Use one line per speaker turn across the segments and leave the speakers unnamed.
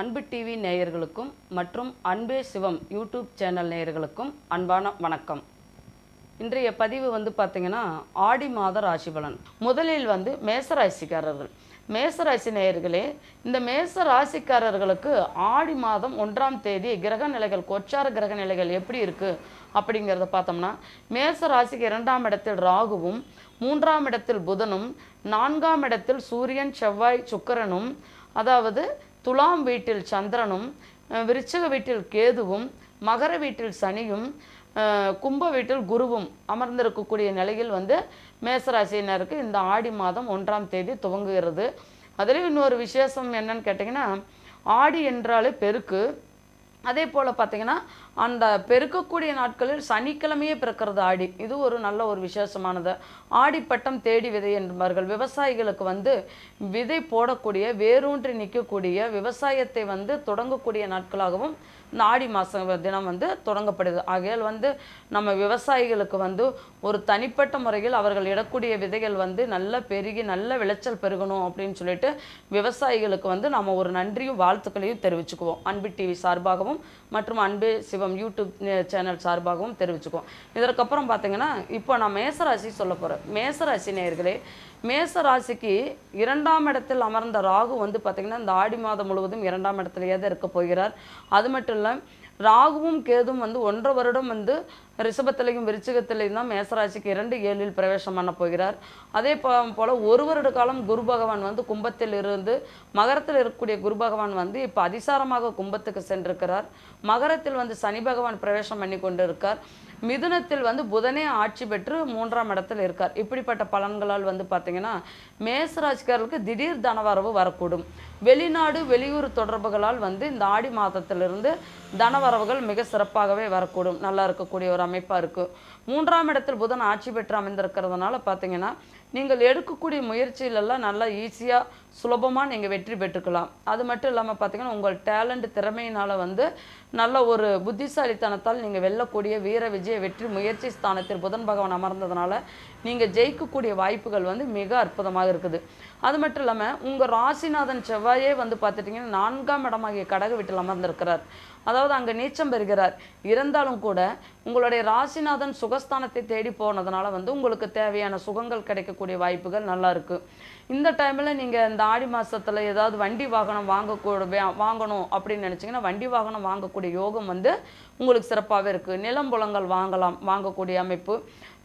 அன்பு டிவி நேயர்களுக்கும் மற்றும் அன்பே சிவம் யூடியூப் சேனல் நேயர்களுக்கும் அன்பான வணக்கம் இன்றைய பதிவு வந்து பார்த்திங்கன்னா ஆடி மாத ராசி பலன் முதலில் வந்து மேச ராசிக்காரர்கள் மேச ராசி நேயர்களே இந்த மேச ராசிக்காரர்களுக்கு ஆடி மாதம் ஒன்றாம் தேதி கிரக நிலைகள் கொச்சார கிரக நிலைகள் எப்படி இருக்குது அப்படிங்கிறத பார்த்தோம்னா மேச ராசிக்கு இரண்டாம் இடத்தில் ராகுவும் மூன்றாம் இடத்தில் புதனும் நான்காம் இடத்தில் சூரியன் செவ்வாய் சுக்கரனும் அதாவது துலாம் வீட்டில் சந்திரனும் விருச்சக வீட்டில் கேதுவும் மகர வீட்டில் சனியும் கும்ப வீட்டில் குருவும் அமர்ந்திருக்கக்கூடிய நிலையில் வந்து மேசராசினருக்கு இந்த ஆடி மாதம் ஒன்றாம் தேதி துவங்குகிறது அதுலேயும் இன்னொரு விசேஷம் என்னன்னு கேட்டிங்கன்னா ஆடி என்றாலே பெருக்கு அதே போல் பார்த்திங்கன்னா அந்த பெருக்கக்கூடிய நாட்களில் சனிக்கிழமையே பிறக்கிறது ஆடி இது ஒரு நல்ல ஒரு விசேஷமானது ஆடிப்பட்டம் தேடி விதை என்பார்கள் விவசாயிகளுக்கு வந்து விதை போடக்கூடிய வேரூன்றி நிற்கக்கூடிய விவசாயத்தை வந்து தொடங்கக்கூடிய நாட்களாகவும் இந்த ஆடி மாத தினம் வந்து தொடங்கப்படுது ஆகையால் வந்து நம்ம விவசாயிகளுக்கு வந்து ஒரு தனிப்பட்ட முறையில் அவர்கள் இடக்கூடிய விதைகள் வந்து நல்ல பெருகி நல்ல விளைச்சல் பெருகணும் அப்படின்னு சொல்லிட்டு விவசாயிகளுக்கு வந்து நம்ம ஒரு நன்றியும் வாழ்த்துக்களையும் தெரிவிச்சுக்குவோம் அன்பு டிவி சார்பாகவும் மற்றும் அன்பு சிவ செல்வம் யூடியூப் சேனல் சார்பாகவும் தெரிவிச்சுக்கோம் இதற்கப்புறம் பார்த்தீங்கன்னா இப்போ நான் மேசராசி சொல்ல போகிறேன் மேசராசி நேர்களே மேசராசிக்கு இரண்டாம் இடத்தில் அமர்ந்த ராகு வந்து பார்த்திங்கன்னா இந்த ஆடி மாதம் முழுவதும் இரண்டாம் இடத்துலையே தான் இருக்க போகிறார் அது மட்டும் இல்லை ராகுவும் கேதும் வந்து ஒன்றரை வருடம் வந்து ரிஷபத்திலையும் விருச்சிகத்திலையும் தான் மேசராசிக்கு இரண்டு ஏழில் பிரவேசம் பண்ண போகிறார் அதே போல் ஒரு வருட காலம் குரு பகவான் வந்து கும்பத்தில் இருந்து மகரத்தில் இருக்கக்கூடிய குரு பகவான் வந்து இப்போ அதிசாரமாக கும்பத்துக்கு சென்றிருக்கிறார் மகரத்தில் வந்து சனி பகவான் பிரவேசம் பண்ணி கொண்டு இருக்கார் மிதுனத்தில் வந்து புதனே ஆட்சி பெற்று மூன்றாம் இடத்தில் இருக்கார் இப்படிப்பட்ட பலன்களால் வந்து பார்த்தீங்கன்னா மேசராசிக்காரர்களுக்கு திடீர் தனவரவு வரக்கூடும் வெளிநாடு வெளியூர் தொடர்புகளால் வந்து இந்த ஆடி மாதத்திலிருந்து தனவரவுகள் மிக சிறப்பாகவே வரக்கூடும் நல்லா இருக்கக்கூடிய ஒரு அமைப்பாக இருக்குது மூன்றாம் இடத்தில் புதன் ஆட்சி பெற்று அமைந்திருக்கிறதுனால பார்த்தீங்கன்னா நீங்கள் எடுக்கக்கூடிய முயற்சியிலெல்லாம் நல்லா ஈஸியாக சுலபமாக நீங்கள் வெற்றி பெற்றுக்கலாம் அது மட்டும் இல்லாமல் பார்த்தீங்கன்னா உங்கள் டேலண்ட் திறமையினால் வந்து நல்ல ஒரு புத்திசாலித்தனத்தால் நீங்கள் வெல்லக்கூடிய வீர விஜய வெற்றி முயற்சி ஸ்தானத்தில் புதன் பகவான் அமர்ந்ததுனால நீங்கள் ஜெயிக்கக்கூடிய வாய்ப்புகள் வந்து மிக அற்புதமாக இருக்குது அது மட்டும் இல்லாமல் உங்கள் ராசிநாதன் செவ்வாயே வந்து பார்த்துட்டிங்கன்னா நான்காம் இடமாகிய கடக வீட்டில் அமர்ந்திருக்கிறார் அதாவது அங்கே நீச்சம் பெறுகிறார் இருந்தாலும் கூட உங்களுடைய ராசிநாதன் சுகஸ்தானத்தை தேடி போனதுனால வந்து உங்களுக்கு தேவையான சுகங்கள் கிடைக்கக்கூடிய கிடைக்கக்கூடிய வாய்ப்புகள் நல்லா இருக்கு இந்த டைமில் நீங்கள் இந்த ஆடி மாதத்தில் ஏதாவது வண்டி வாகனம் வாங்கக்கூட வாங்கணும் அப்படின்னு நினச்சிங்கன்னா வண்டி வாகனம் வாங்கக்கூடிய யோகம் வந்து உங்களுக்கு சிறப்பாகவே இருக்குது நிலம் புலங்கள் வாங்கலாம் வாங்கக்கூடிய அமைப்பு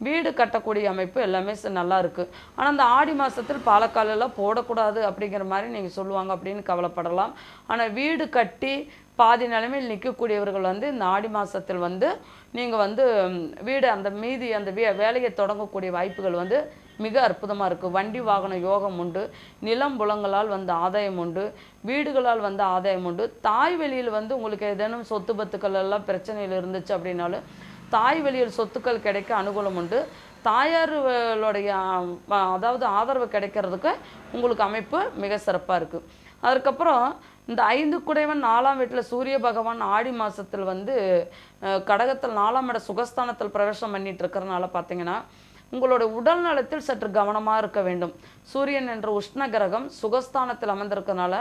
வீடு கட்டக்கூடிய அமைப்பு எல்லாமே நல்லா இருக்குது ஆனால் இந்த ஆடி மாதத்தில் பாலக்காலெல்லாம் போடக்கூடாது அப்படிங்கிற மாதிரி நீங்கள் சொல்லுவாங்க அப்படின்னு கவலைப்படலாம் ஆனால் வீடு கட்டி பாதி நிலைமையில் நிற்கக்கூடியவர்கள் வந்து இந்த ஆடி மாதத்தில் வந்து நீங்கள் வந்து வீடு அந்த மீதி அந்த வே வேலையை தொடங்கக்கூடிய வாய்ப்புகள் வந்து மிக அற்புதமாக இருக்குது வண்டி வாகன யோகம் உண்டு நிலம் புலங்களால் வந்த ஆதாயம் உண்டு வீடுகளால் வந்த ஆதாயம் உண்டு தாய் வெளியில் வந்து உங்களுக்கு ஏதேனும் சொத்து பத்துக்கள் எல்லாம் பிரச்சனையில் இருந்துச்சு அப்படின்னாலும் தாய் வெளியில் சொத்துக்கள் கிடைக்க அனுகூலம் உண்டு தாயாருடைய அதாவது ஆதரவு கிடைக்கிறதுக்கு உங்களுக்கு அமைப்பு மிக சிறப்பாக இருக்குது அதுக்கப்புறம் இந்த ஐந்து குடைவன் நாலாம் வீட்டில் சூரிய பகவான் ஆடி மாதத்தில் வந்து கடகத்தில் நாலாம் இட சுகஸ்தானத்தில் பிரவேசம் பண்ணிகிட்டு இருக்கிறனால பார்த்தீங்கன்னா உங்களோட உடல் நலத்தில் சற்று கவனமாக இருக்க வேண்டும் சூரியன் என்ற உஷ்ண கிரகம் சுகஸ்தானத்தில் அமர்ந்திருக்கனால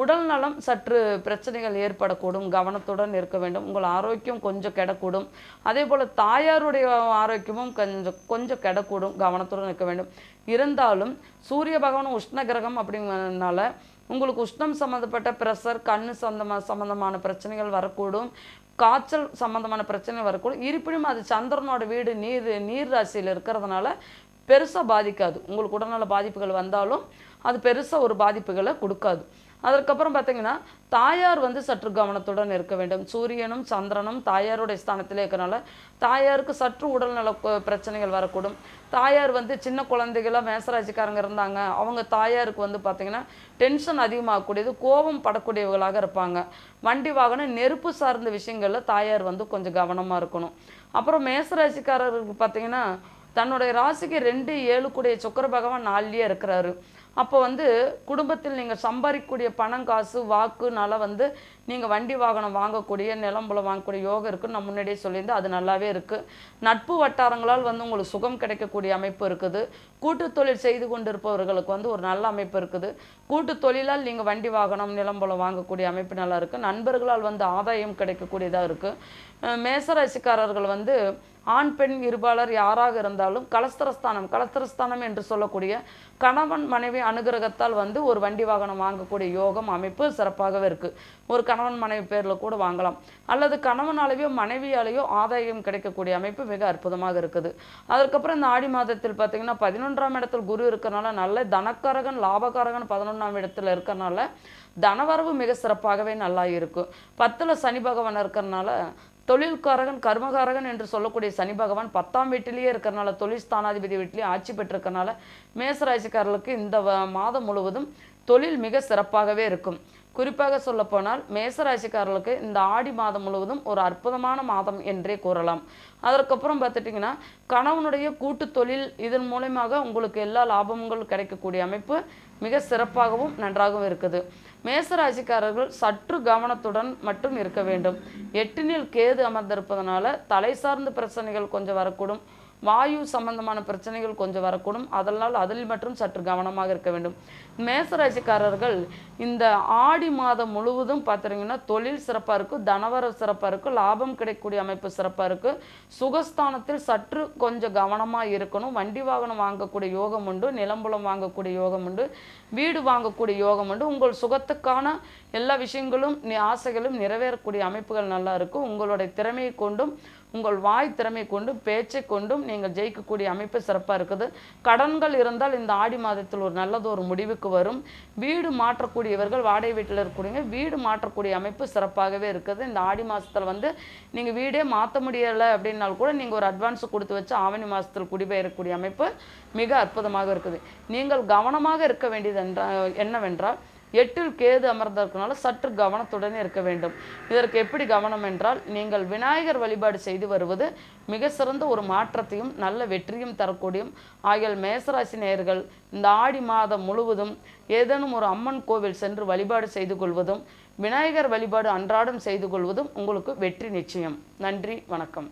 உடல் நலம் சற்று பிரச்சனைகள் ஏற்படக்கூடும் கவனத்துடன் இருக்க வேண்டும் உங்கள் ஆரோக்கியம் கொஞ்சம் கெடக்கூடும் அதே போல் தாயாருடைய ஆரோக்கியமும் கொஞ்சம் கொஞ்சம் கெடக்கூடும் கவனத்துடன் இருக்க வேண்டும் இருந்தாலும் சூரிய பகவான் உஷ்ண கிரகம் அப்படிங்கிறதுனால உங்களுக்கு உஷ்ணம் சம்மந்தப்பட்ட ப்ரெஷர் கண் சம்மந்தமாக சம்மந்தமான பிரச்சனைகள் வரக்கூடும் காய்ச்சல் சம்மந்தமான பிரச்சனை வரக்கூடும் இருப்பினும் அது சந்திரனோட வீடு நீர் நீர் ராசியில் இருக்கிறதுனால பெருசாக பாதிக்காது உங்களுக்கு உடல்நல பாதிப்புகள் வந்தாலும் அது பெருசாக ஒரு பாதிப்புகளை கொடுக்காது அதற்கப்புறம் பார்த்தீங்கன்னா தாயார் வந்து சற்று கவனத்துடன் இருக்க வேண்டும் சூரியனும் சந்திரனும் தாயாருடைய ஸ்தானத்தில் இருக்கிறனால தாயாருக்கு சற்று உடல்நல பிரச்சனைகள் வரக்கூடும் தாயார் வந்து சின்ன குழந்தைகளாக மேசராசிக்காரங்க இருந்தாங்க அவங்க தாயாருக்கு வந்து பார்த்திங்கன்னா டென்ஷன் அதிகமாகக்கூடியது கோபம் படக்கூடியவர்களாக இருப்பாங்க வண்டி வாகனம் நெருப்பு சார்ந்த விஷயங்களில் தாயார் வந்து கொஞ்சம் கவனமாக இருக்கணும் அப்புறம் மேசராசிக்காரருக்கு பார்த்தீங்கன்னா தன்னுடைய ராசிக்கு ரெண்டு ஏழு கூடிய சுக்கர பகவான் நாலுலேயே இருக்கிறாரு அப்போ வந்து குடும்பத்தில் நீங்கள் சம்பாதிக்கக்கூடிய பணம் காசு வாக்குனால வந்து நீங்கள் வண்டி வாகனம் வாங்கக்கூடிய நிலம்புல வாங்கக்கூடிய யோகம் இருக்குன்னு நான் முன்னாடியே சொல்லியிருந்தேன் அது நல்லாவே இருக்குது நட்பு வட்டாரங்களால் வந்து உங்களுக்கு சுகம் கிடைக்கக்கூடிய அமைப்பு இருக்குது கூட்டு தொழில் செய்து கொண்டிருப்பவர்களுக்கு வந்து ஒரு நல்ல அமைப்பு இருக்குது கூட்டு தொழிலால் நீங்கள் வண்டி வாகனம் போல வாங்கக்கூடிய அமைப்பு நல்லா இருக்குது நண்பர்களால் வந்து ஆதாயம் கிடைக்கக்கூடியதாக இருக்குது மேசராசிக்காரர்கள் வந்து ஆண் பெண் இருபாளர் யாராக இருந்தாலும் கலஸ்தரஸ்தானம் கலஸ்தரஸ்தானம் என்று சொல்லக்கூடிய கணவன் மனைவி அனுகிரகத்தால் வந்து ஒரு வண்டி வாகனம் வாங்கக்கூடிய யோகம் அமைப்பு சிறப்பாகவே இருக்குது ஒரு க கணவன் மனைவி பேரில் கூட வாங்கலாம் அல்லது கணவனாலேயோ மனைவியாலேயோ ஆதாயம் கிடைக்கக்கூடிய அமைப்பு மிக அற்புதமாக இருக்குது அதற்கப்புறம் இந்த ஆடி மாதத்தில் பார்த்தீங்கன்னா பதினொன்றாம் இடத்தில் குரு இருக்கிறனால நல்ல தனக்காரகன் லாபகாரகன் பதினொன்றாம் இடத்துல இருக்கிறனால தனவரவு மிக சிறப்பாகவே நல்லா இருக்கும் பத்தில் சனி பகவான் இருக்கிறனால தொழில்காரகன் கர்மகாரகன் என்று சொல்லக்கூடிய சனி பகவான் பத்தாம் வீட்டிலேயே இருக்கிறனால தொழில் ஸ்தானாதிபதி வீட்டிலேயே ஆட்சி பெற்றிருக்கனால மேசராசிக்காரர்களுக்கு இந்த மாதம் முழுவதும் தொழில் மிக சிறப்பாகவே இருக்கும் குறிப்பாக சொல்லப்போனால் மேசராசிக்காரர்களுக்கு இந்த ஆடி மாதம் முழுவதும் ஒரு அற்புதமான மாதம் என்றே கூறலாம் அதற்கப்புறம் பார்த்துட்டிங்கன்னா கணவனுடைய கூட்டு தொழில் இதன் மூலயமாக உங்களுக்கு எல்லா லாபங்களும் கிடைக்கக்கூடிய அமைப்பு மிக சிறப்பாகவும் நன்றாகவும் இருக்குது மேசராசிக்காரர்கள் சற்று கவனத்துடன் மட்டும் இருக்க வேண்டும் எட்டினில் கேது அமர்ந்திருப்பதனால தலை சார்ந்த பிரச்சனைகள் கொஞ்சம் வரக்கூடும் வாயு சம்பந்தமான பிரச்சனைகள் கொஞ்சம் வரக்கூடும் அதனால் அதில் மட்டும் சற்று கவனமாக இருக்க வேண்டும் மேசராசிக்காரர்கள் இந்த ஆடி மாதம் முழுவதும் பார்த்துருங்கன்னா தொழில் சிறப்பாக இருக்கும் தனவர சிறப்பாக இருக்கும் லாபம் கிடைக்கக்கூடிய அமைப்பு சிறப்பாக இருக்கும் சுகஸ்தானத்தில் சற்று கொஞ்சம் கவனமாக இருக்கணும் வண்டி வாகனம் வாங்கக்கூடிய யோகம் உண்டு நிலம்புலம் வாங்கக்கூடிய யோகம் உண்டு வீடு வாங்கக்கூடிய யோகம் உண்டு உங்கள் சுகத்துக்கான எல்லா விஷயங்களும் ஆசைகளும் நிறைவேறக்கூடிய அமைப்புகள் நல்லா இருக்கும் உங்களுடைய திறமையை கொண்டும் உங்கள் வாய் திறமை கொண்டும் பேச்சை கொண்டும் நீங்கள் ஜெயிக்கக்கூடிய அமைப்பு சிறப்பாக இருக்குது கடன்கள் இருந்தால் இந்த ஆடி மாதத்தில் ஒரு நல்லது ஒரு முடிவுக்கு வரும் வீடு மாற்றக்கூடியவர்கள் வாடகை வீட்டில் இருக்கக்கூடிய வீடு மாற்றக்கூடிய அமைப்பு சிறப்பாகவே இருக்குது இந்த ஆடி மாதத்தில் வந்து நீங்கள் வீடே மாற்ற முடியலை அப்படின்னால் கூட நீங்கள் ஒரு அட்வான்ஸ் கொடுத்து வச்சு ஆவணி மாதத்தில் குடிபெயரக்கூடிய அமைப்பு மிக அற்புதமாக இருக்குது நீங்கள் கவனமாக இருக்க வேண்டியது என்ற என்னவென்றால் எட்டில் கேது இருக்கனால சற்று கவனத்துடன் இருக்க வேண்டும் இதற்கு எப்படி கவனம் என்றால் நீங்கள் விநாயகர் வழிபாடு செய்து வருவது மிக சிறந்த ஒரு மாற்றத்தையும் நல்ல வெற்றியும் தரக்கூடியும் ஆகிய மேசராசி நேயர்கள் இந்த ஆடி மாதம் முழுவதும் ஏதேனும் ஒரு அம்மன் கோவில் சென்று வழிபாடு செய்து கொள்வதும் விநாயகர் வழிபாடு அன்றாடம் செய்து கொள்வதும் உங்களுக்கு வெற்றி நிச்சயம் நன்றி வணக்கம்